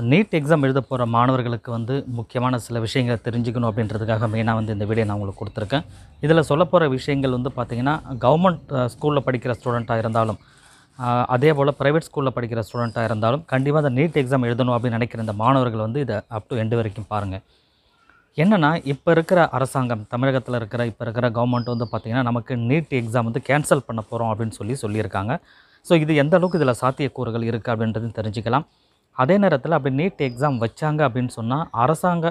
so NEET exam எழுத போகிற மாணவர்களுக்கு வந்து முக்கியமான சில விஷயங்களை தெரிஞ்சுக்கணும் அப்படின்றதுக்காக மெயினாக வந்து இந்த வீடியோ நான் உங்களுக்கு கொடுத்துருக்கேன் இதில் சொல்ல போகிற விஷயங்கள் வந்து பார்த்திங்கன்னா கவர்மெண்ட் ஸ்கூலில் படிக்கிற ஸ்டூடெண்ட்டாக இருந்தாலும் அதே போல் ப்ரைவேட் ஸ்கூலில் படிக்கிற ஸ்டூடெண்ட்டாக இருந்தாலும் கண்டிப்பாக அந்த நீட் எக்ஸாம் எழுதணும் அப்படின்னு நினைக்கிற இந்த மாணவர்கள் வந்து இதை அப் டு எண்டு வரைக்கும் பாருங்கள் என்னென்னா இப்போ இருக்கிற அரசாங்கம் தமிழகத்தில் இருக்கிற இப்போ இருக்கிற கவர்மெண்ட் வந்து பார்த்திங்கன்னா நமக்கு நீட் எக்ஸாம் வந்து கேன்சல் பண்ண போகிறோம் அப்படின்னு சொல்லி சொல்லியிருக்காங்க ஸோ இது எந்த அளவுக்கு இதில் சாத்தியக்கூறுகள் இருக்குது அப்படின்றதையும் தெரிஞ்சுக்கலாம் அதே நேரத்தில் அப்படி நீட் எக்ஸாம் வச்சாங்க அப்படின்னு சொன்னால் அரசாங்க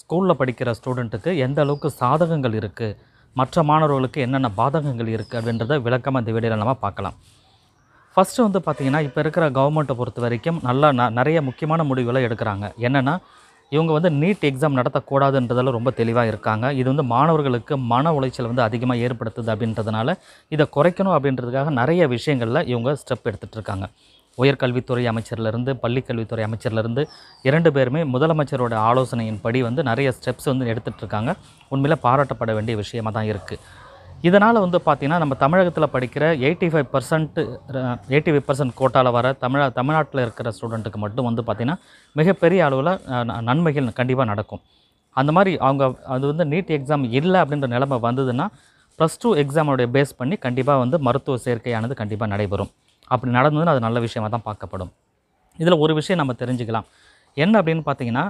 ஸ்கூலில் படிக்கிற ஸ்டூடெண்ட்டுக்கு எந்த அளவுக்கு சாதகங்கள் இருக்குது மற்ற மாணவர்களுக்கு என்னென்ன பாதகங்கள் இருக்குது அப்படின்றத விளக்கமாக இந்த வீடியோ நம்ம பார்க்கலாம் ஃபஸ்ட்டு வந்து பார்த்திங்கன்னா இப்போ இருக்கிற கவர்மெண்ட்டை பொறுத்த வரைக்கும் நல்லா ந நிறைய முக்கியமான முடிவுகளை எடுக்கிறாங்க என்னென்னா இவங்க வந்து நீட் எக்ஸாம் நடத்தக்கூடாதுன்றதில் ரொம்ப தெளிவாக இருக்காங்க இது வந்து மாணவர்களுக்கு மன உளைச்சல் வந்து அதிகமாக ஏற்படுத்துது அப்படின்றதுனால இதை குறைக்கணும் அப்படின்றதுக்காக நிறைய விஷயங்களில் இவங்க ஸ்டெப் எடுத்துகிட்டு இருக்காங்க உயர்கல்வித்துறை அமைச்சர்லேருந்து பள்ளிக்கல்வித்துறை அமைச்சர்லேருந்து இரண்டு பேருமே முதலமைச்சரோட ஆலோசனையின்படி வந்து நிறைய ஸ்டெப்ஸ் வந்து எடுத்துகிட்ருக்காங்க உண்மையில் பாராட்டப்பட வேண்டிய விஷயமாக தான் இருக்குது இதனால் வந்து பார்த்திங்கன்னா நம்ம தமிழகத்தில் படிக்கிற eighty five percent eighty five percent கோட்டாவில் வர தமிழ தமிழ்நாட்டில் இருக்கிற ஸ்டூடெண்ட்டுக்கு மட்டும் வந்து பார்த்திங்கன்னா மிகப்பெரிய அளவில் நன்மைகள் கண்டிப்பாக நடக்கும் அந்த மாதிரி அவங்க அது வந்து நீட் எக்ஸாம் இல்லை அப்படின்ற நிலைமை வந்ததுன்னா ப்ளஸ் டூ எக்ஸாமோடைய பேஸ் பண்ணி கண்டிப்பாக வந்து மருத்துவ சேர்க்கையானது கண்டிப்பாக நடைபெறும் அப்படி நடந்ததுன்னு அது நல்ல விஷயமாக தான் பார்க்கப்படும் இதில் ஒரு விஷயம் நம்ம தெரிஞ்சுக்கலாம் என்ன அப்படின்னு பார்த்தீங்கன்னா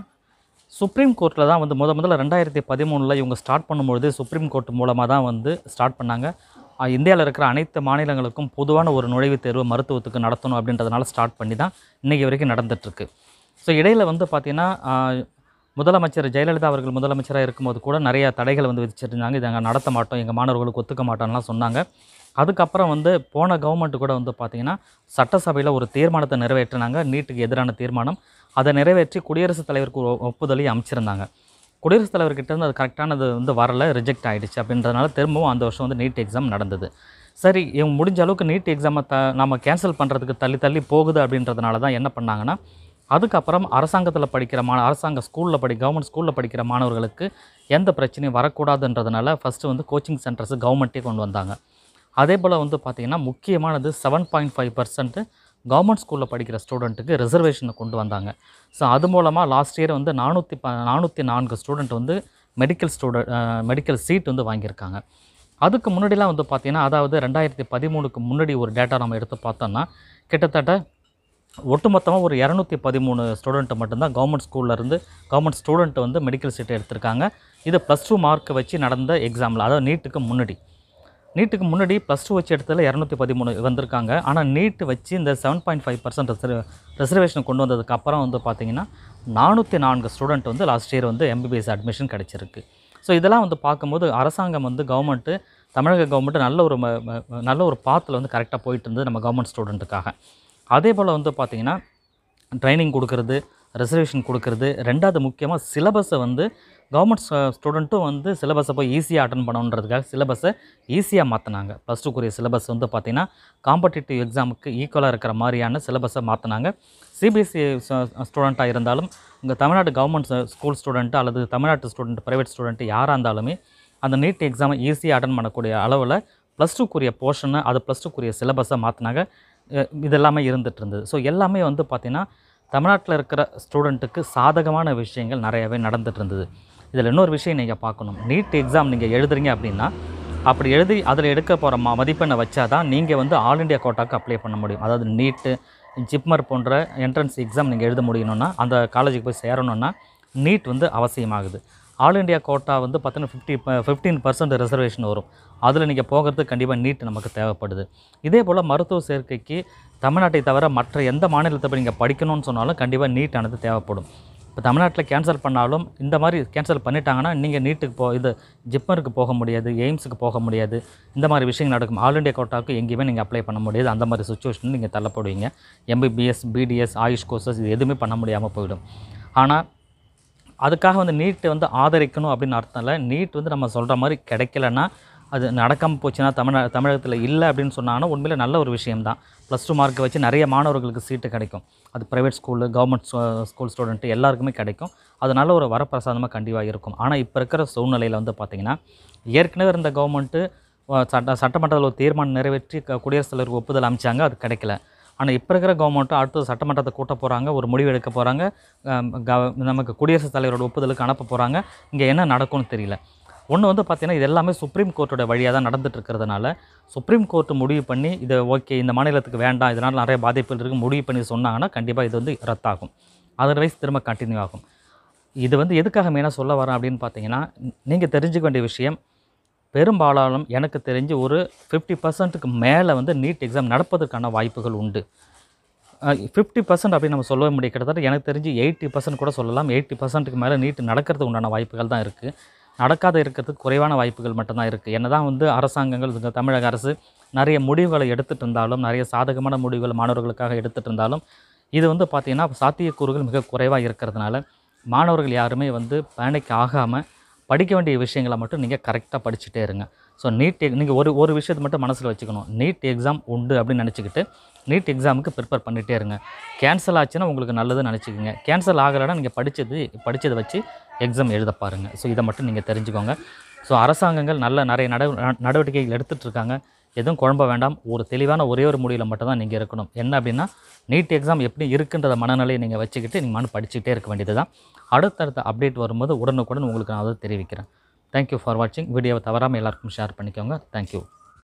சுப்ரீம் கோர்ட்டில் தான் வந்து முத முதல்ல ரெண்டாயிரத்தி பதிமூணில் இவங்க ஸ்டார்ட் பண்ணும்பொழுது சுப்ரீம் கோர்ட் மூலமாக தான் வந்து ஸ்டார்ட் பண்ணாங்க இந்தியாவில் இருக்கிற அனைத்து மாநிலங்களுக்கும் பொதுவான ஒரு நுழைவுத் தேர்வு மருத்துவத்துக்கு நடத்தணும் அப்படின்றதுனால ஸ்டார்ட் பண்ணி தான் இன்றைக்கி வரைக்கும் நடந்துகிட்ருக்கு ஸோ இடையில் வந்து பார்த்திங்கன்னா முதலமைச்சர் ஜெயலலிதா அவர்கள் முதலமைச்சராக இருக்கும்போது கூட நிறைய தடைகள் வந்து விதிச்சிருந்தாங்க இதை நாங்கள் நடத்த மாட்டோம் எங்கள் மாணவர்களுக்கு ஒத்துக்க மாட்டோம்லாம் சொன்னாங்க அதுக்கப்புறம் வந்து போன கவர்மெண்ட் கூட வந்து பார்த்திங்கன்னா சட்டசபையில் ஒரு தீர்மானத்தை நிறைவேற்றினாங்க நீட்டுக்கு எதிரான தீர்மானம் அதை நிறைவேற்றி குடியரசுத் தலைவருக்கு ஒப்புதலையும் அமைச்சிருந்தாங்க குடியரசுத் தலைவர்கிட்ட இருந்து அது கரெக்டானது வந்து வரல ரிஜெக்ட் ஆகிடுச்சு அப்படின்றதுனால திரும்பவும் அந்த வருஷம் வந்து நீட் எக்ஸாம் நடந்தது சரி இவங்க முடிஞ்ச அளவுக்கு நீட் எக்ஸாமை த நம்ம கேன்சல் பண்ணுறதுக்கு தள்ளி தள்ளி போகுது அப்படின்றதுனால தான் என்ன பண்ணாங்கன்னா அதுக்கப்புறம் அரசாங்கத்தில் படிக்கிற மா அரசாங்க ஸ்கூலில் படி கவர்மெண்ட் ஸ்கூலில் படிக்கிற மாணவர்களுக்கு எந்த பிரச்சனையும் வரக்கூடாதுன்றதுனால ஃபஸ்ட்டு வந்து கோச்சிங் சென்டர்ஸு கவர்மெண்ட்டே கொண்டு வந்தாங்க அதே போல் வந்து பார்த்திங்கன்னா முக்கியமானது seven point five percent government ஸ்கூலில் படிக்கிற ஸ்டூடெண்ட்டுக்கு ரிசர்வேஷனை கொண்டு வந்தாங்க ஸோ அது மூலமாக லாஸ்ட் இயர் வந்து நானூற்றி ப நானூற்றி நான்கு ஸ்டூடெண்ட் வந்து மெடிக்கல் ஸ்டூடெண்ட் மெடிக்கல் சீட் வந்து வாங்கியிருக்காங்க அதுக்கு முன்னாடிலாம் வந்து பார்த்திங்கன்னா அதாவது ரெண்டாயிரத்தி பதிமூணுக்கு முன்னாடி ஒரு டேட்டா நம்ம எடுத்து பார்த்தோம்னா கிட்டத்தட்ட ஒட்டுமொத்தமாக ஒரு இரநூத்தி பதிமூணு ஸ்டூடெண்ட்டு மட்டும்தான் கவர்மெண்ட் ஸ்கூல்லேருந்து கவர்மெண்ட் ஸ்டூடெண்ட்டு வந்து மெடிக்கல் சீட் எடுத்திருக்காங்க இது ப்ளஸ் டூ மார்க் வச்சு நடந்த எக்ஸாமில் அதாவது நீட்டுக்கு முன்னாடி நீட்டுக்கு முன்னாடி ப்ளஸ் டூ வச்சு இடத்துல இரநூத்தி பதிமூணு வந்திருக்காங்க ஆனால் நீட்டு வச்சு இந்த seven point five percent reserve reservation கொண்டு வந்ததுக்கு அப்புறம் வந்து பார்த்திங்கன்னா நானூற்றி நான்கு ஸ்டூடெண்ட் வந்து லாஸ்ட் இயர் வந்து எம்பிபிஎஸ் அட்மிஷன் கிடச்சிருக்கு ஸோ இதெல்லாம் வந்து பார்க்கும்போது அரசாங்கம் வந்து கவர்மெண்ட்டு தமிழக கவர்மெண்ட்டு நல்ல ஒரு நல்ல ஒரு பாத்தில் வந்து கரெக்டாக போயிட்டு இருந்தது நம்ம கவர்மெண்ட் ஸ்டூடெண்ட்டுக்காக அதே போல் வந்து பார்த்திங்கன்னா ட்ரைனிங் கொடுக்கறது ரிசர்வேஷன் கொடுக்கறது ரெண்டாவது முக்கியமாக சிலபஸை வந்து கவர்மெண்ட் ஸ்டூடெண்ட்டும் வந்து சிலபஸை போய் ஈஸியாக அட்டன் பண்ணணுன்றதுக்காக சிலபஸை ஈஸியாக மாற்றினாங்க ப்ளஸ் டூக்குரிய சிலபஸ் வந்து பார்த்திங்கன்னா காம்படிட்டிவ் எக்ஸாமுக்கு ஈக்குவலாக இருக்கிற மாதிரியான சிலபஸை மாற்றினாங்க சிபிஎஸ்சி ஸ்டூடெண்ட்டாக இருந்தாலும் உங்கள் தமிழ்நாடு கவர்மெண்ட் ஸ்கூல் ஸ்டூடெண்ட்டு அல்லது தமிழ்நாட்டு ஸ்டூடெண்ட் ப்ரைவேட் ஸ்டூடெண்ட்டு யாராக இருந்தாலுமே அந்த நீட் எக்ஸாமை ஈஸியாக அட்டன் பண்ணக்கூடிய அளவில் ப்ளஸ் டூக்குரிய போர்ஷனை அது ப்ளஸ் டூக்குரிய சிலபஸை மாற்றினாங்க இதெல்லாமே இருந்துகிட்டு இருந்தது ஸோ எல்லாமே வந்து பார்த்திங்கன்னா தமிழ்நாட்டில் இருக்கிற ஸ்டூடெண்ட்டுக்கு சாதகமான விஷயங்கள் நிறையாவே நடந்துகிட்டு இருந்தது இதில் இன்னொரு விஷயம் நீங்கள் பார்க்கணும் நீட் எக்ஸாம் நீங்கள் எழுதுறீங்க அப்படின்னா அப்படி எழுதி அதில் எடுக்க போகிற ம மதிப்பெண்ணை வச்சா தான் நீங்கள் வந்து ஆல் இண்டியா கோட்டாக்கு அப்ளை பண்ண முடியும் அதாவது நீட்டு ஜிப்மர் போன்ற என்ட்ரன்ஸ் எக்ஸாம் நீங்கள் எழுத முடியணும்னா அந்த காலேஜுக்கு போய் சேரணுன்னா நீட் வந்து அவசியமாகுது ஆல் இண்டியா கோட்டா வந்து பார்த்தீங்கன்னா ஃபிஃப்டி ஃபிஃப்டீன் பர்சன்ட் ரிசர்வேஷன் வரும் அதில் நீங்கள் போகிறதுக்கு கண்டிப்பாக நீட் நமக்கு தேவைப்படுது இதே போல் மருத்துவ சேர்க்கைக்கு தமிழ்நாட்டை தவிர மற்ற எந்த மாநிலத்தை போய் நீங்கள் படிக்கணும்னு சொன்னாலும் கண்டிப்பாக நீட் ஆனது தேவைப்படும் இப்போ தமிழ்நாட்டில் கேன்சல் பண்ணாலும் இந்த மாதிரி கேன்சல் பண்ணிட்டாங்கன்னா நீங்கள் நீட்டுக்கு போ இது ஜிப்மருக்கு போக முடியாது எய்ம்ஸுக்கு போக முடியாது இந்த மாதிரி விஷயங்கள் நடக்கும் ஆல் இண்டியா கோட்டாவுக்கு எங்கேயுமே நீங்கள் அப்ளை பண்ண முடியாது அந்த மாதிரி சுச்சுவேஷன் நீங்கள் தள்ளப்படுவீங்க எம்பிபிஎஸ் பிடிஎஸ் ஆயுஷ் கோர்சஸ் இது எதுவுமே பண்ண முடியாமல் போயிடும் ஆனால் அதுக்காக வந்து நீட்டை வந்து ஆதரிக்கணும் அப்படின்னு அர்த்தம் இல்லை நீட் வந்து நம்ம சொல்கிற மாதிரி கிடைக்கலன்னா அது நடக்காமல் போச்சுன்னா தமிழ் தமிழகத்தில் இல்லை அப்படின்னு சொன்னாங்கன்னா உண்மையில் நல்ல ஒரு விஷயம்தான் ப்ளஸ் டூ மார்க்கை வச்சு நிறைய மாணவர்களுக்கு சீட்டு கிடைக்கும் அது private school government school student எல்லாருக்குமே கிடைக்கும் அதனால் ஒரு வரப்பிரசாதமாக கண்டிப்பாக இருக்கும் ஆனால் இப்போ இருக்கிற சூழ்நிலையில் வந்து பார்த்திங்கன்னா ஏற்கனவே இருந்த கவர்மெண்ட்டு சட்ட சட்டமன்றத்தில் ஒரு தீர்மானம் நிறைவேற்றி குடியரசுத் தலைவர் ஒப்புதல் அமைச்சாங்க அது கிடைக்கல ஆனால் இப்போ இருக்கிற கவர்மெண்ட்டும் அடுத்தது சட்டமன்றத்தை கூட்ட போகிறாங்க ஒரு முடிவு எடுக்க போகிறாங்க நமக்கு குடியரசுத் தலைவரோட ஒப்புதலுக்கு அனுப்ப போகிறாங்க இங்கே என்ன நடக்கும்னு தெரியல ஒன்று வந்து பார்த்திங்கன்னா இது எல்லாமே சுப்ரீம் கோர்ட்டோட வழியாக தான் நடந்துட்டுருக்கிறதுனால இருக்கிறதுனால சுப்ரீம் கோர்ட்டு முடிவு பண்ணி இதை ஓகே இந்த மாநிலத்துக்கு வேண்டாம் இதனால் நிறைய பாதிப்புகள் இருக்குது முடிவு பண்ணி சொன்னாங்கன்னா கண்டிப்பாக இது வந்து ரத்தாகும் அதர்வைஸ் திரும்ப கண்டினியூ ஆகும் இது வந்து எதுக்காக மெயினாக சொல்ல வரேன் அப்படின்னு பார்த்தீங்கன்னா நீங்கள் தெரிஞ்சுக்க வேண்டிய விஷயம் பெரும்பாலும் எனக்கு தெரிஞ்சு ஒரு ஃபிஃப்டி பர்சன்ட்டுக்கு மேலே வந்து நீட் எக்ஸாம் நடப்பதற்கான வாய்ப்புகள் உண்டு ஃபிஃப்டி பர்சன்ட் அப்படின்னு நம்ம சொல்லவே முடியும் கிட்டத்தட்ட எனக்கு தெரிஞ்சு எயிட்டி பர்சன்ட் கூட சொல்லலாம் எயிட்டி பர்சன்ட்டுக்கு மேலே நீட் நடக்கிறதுக்கு உண்டான வாய்ப்புகள் தான் இருக்குது நடக்காத இருக்கிறதுக்கு குறைவான வாய்ப்புகள் மட்டும்தான் இருக்குது என்ன தான் வந்து அரசாங்கங்கள் இந்த தமிழக அரசு நிறைய முடிவுகளை எடுத்துகிட்டு இருந்தாலும் நிறைய சாதகமான முடிவுகள் மாணவர்களுக்காக எடுத்துகிட்டு இருந்தாலும் இது வந்து பார்த்திங்கன்னா சாத்தியக்கூறுகள் மிக குறைவாக இருக்கிறதுனால மாணவர்கள் யாருமே வந்து பேனிக் ஆகாமல் படிக்க வேண்டிய விஷயங்களை மட்டும் நீங்கள் கரெக்டாக படிச்சுட்டே இருங்க ஸோ நீட் நீங்கள் ஒரு ஒரு விஷயத்தை மட்டும் மனசில் வச்சுக்கணும் நீட் எக்ஸாம் உண்டு அப்படின்னு நினச்சிக்கிட்டு நீட் எக்ஸாமுக்கு ப்ரிப்பேர் பண்ணிகிட்டே இருங்க கேன்சல் ஆச்சுன்னா உங்களுக்கு நல்லதுன்னு நினச்சிக்கோங்க கேன்சல் ஆகலைன்னா நீங்கள் படித்தது படித்ததை வச்சு எக்ஸாம் எழுத பாருங்கள் ஸோ இதை மட்டும் நீங்கள் தெரிஞ்சுக்கோங்க ஸோ அரசாங்கங்கள் நல்ல நிறைய நடவடிக்கைகள் நடவடிக்கைகள் எடுத்துகிட்ருக்காங்க எதுவும் குழம்ப வேண்டாம் ஒரு தெளிவான ஒரே ஒரு முடிவில் மட்டும்தான் நீங்கள் இருக்கணும் என்ன அப்படின்னா நீட் எக்ஸாம் எப்படி இருக்குன்றத மனநிலையை நீங்கள் வச்சுக்கிட்டு நீங்கள் மனு படிச்சுக்கிட்டே இருக்க வேண்டியது தான் அடுத்தடுத்த அப்டேட் வரும்போது உடனுக்குடன் உங்களுக்கு நான் அதை தெரிவிக்கிறேன் தேங்க்யூ ஃபார் வாட்சிங் வீடியோவை தவறாமல் எல்லாருக்கும் ஷேர் பண்ணிக்கோங்க தேங்க்யூ